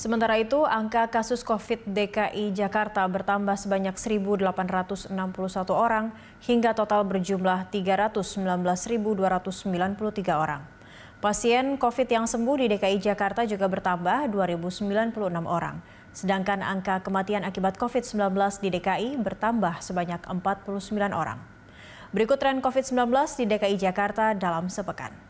Sementara itu, angka kasus COVID DKI Jakarta bertambah sebanyak 1.861 orang hingga total berjumlah 319.293 orang. Pasien COVID yang sembuh di DKI Jakarta juga bertambah 2.096 orang. Sedangkan angka kematian akibat COVID-19 di DKI bertambah sebanyak 49 orang. Berikut tren COVID-19 di DKI Jakarta dalam sepekan.